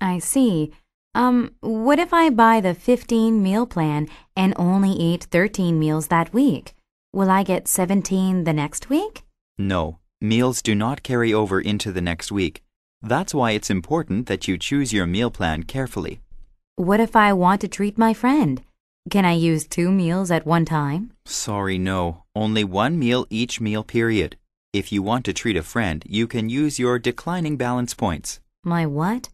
I see. Um, what if I buy the 15 meal plan and only eat 13 meals that week? Will I get 17 the next week? No, meals do not carry over into the next week. That's why it's important that you choose your meal plan carefully. What if I want to treat my friend? Can I use two meals at one time? Sorry, no. Only one meal each meal period. If you want to treat a friend, you can use your declining balance points. My what?